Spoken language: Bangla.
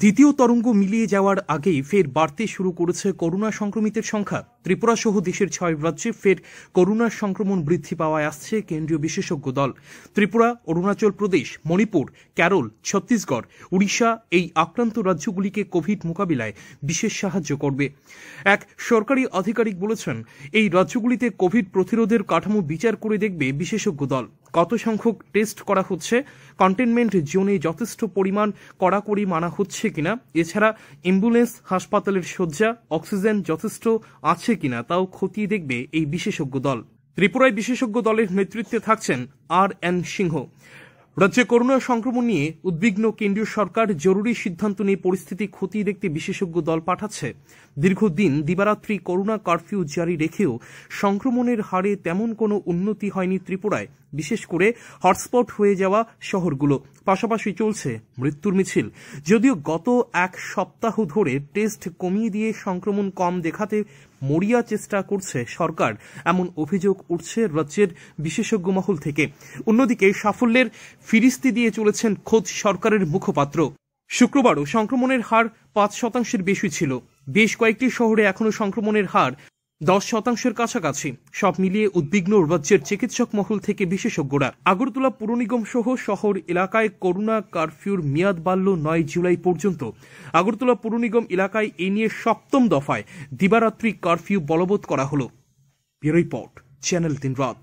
দ্বিতীয় তরঙ্গ মিলিয়ে যাওয়ার আগেই ফের বাড়তে শুরু করেছে করোনা সংক্রমিতের সংখ্যা ত্রিপুরা সহ দেশের ছয় রাজ্যে ফের করোনার সংক্রমণ বৃদ্ধি পাওয়ায় আসছে কেন্দ্রীয় বিশেষজ্ঞ দল ত্রিপুরা অরুণাচল প্রদেশ মণিপুর কেরল ছত্তিশগড় উড়িষ্যা এই আক্রান্ত রাজ্যগুলিকে কোভিড মোকাবিলায় বিশেষ সাহায্য করবে এক সরকারি আধিকারিক বলেছেন এই রাজ্যগুলিতে কোভিড প্রতিরোধের কাঠামো বিচার করে দেখবে বিশেষজ্ঞ দল কত সংখ্যক টেস্ট করা হচ্ছে কন্টেনমেন্ট জোনে যথেষ্ট পরিমাণ কড়াকড়ি মানা হচ্ছে কিনা এছাড়া অ্যাম্বুলেন্স হাসপাতালের শয্যা অক্সিজেন যথেষ্ট আছে কিনা তাও খতিয়ে দেখবে এই বিশেষজ্ঞ দল ত্রিপুরায় বিশেষজ্ঞ দলের নেতৃত্বে থাকছেন আর এন সিংহ রাজ্যে করোনা সংক্রমণ নিয়ে উদ্বিগ্ন কেন্দ্রীয় সরকার জরুরি সিদ্ধান্ত নিয়ে পরিস্থিতি খতিয়ে দেখতে বিশেষজ্ঞ দল পাঠাচ্ছে দীর্ঘদিন দিবারাত্রি করোনা কারফিউ জারি রেখেও সংক্রমণের হারে তেমন কোনো উন্নতি হয়নি ত্রিপুরায় বিশেষ করে হটস্পট হয়ে যাওয়া শহরগুলো পাশাপাশি চলছে মৃত্যুর মিছিল যদিও গত এক সপ্তাহ ধরে টেস্ট কমিয়ে দিয়ে সংক্রমণ কম দেখাতে মরিয়া চেষ্টা করছে সরকার এমন অভিযোগ উঠছে রাজ্যের বিশেষজ্ঞ মহল থেকে অন্যদিকে সাফল্যের ফিরিস্তি দিয়ে চলেছেন খোদ সরকারের মুখপাত্র শুক্রবারও সংক্রমণের হার পাঁচ শতাংশের বেশি ছিল বেশ কয়েকটি শহরে এখনও সংক্রমণের হার দশ শতাংশের কাছাকাছি সব মিলিয়ে উদ্বিগ্ন রাজ্যের চিকিৎসক মহল থেকে বিশেষজ্ঞরা আগরতলা পুর নিগম সহ শহর এলাকায় করোনা কারফিউর মেয়াদ বাড়ল নয় জুলাই পর্যন্ত আগরতলা পুর নিগম এলাকায় এ নিয়ে সপ্তম দফায় দিবারাত্রি কারফিউ বলবৎ করা হল রিপোর্ট চ্যানেল তিন রাত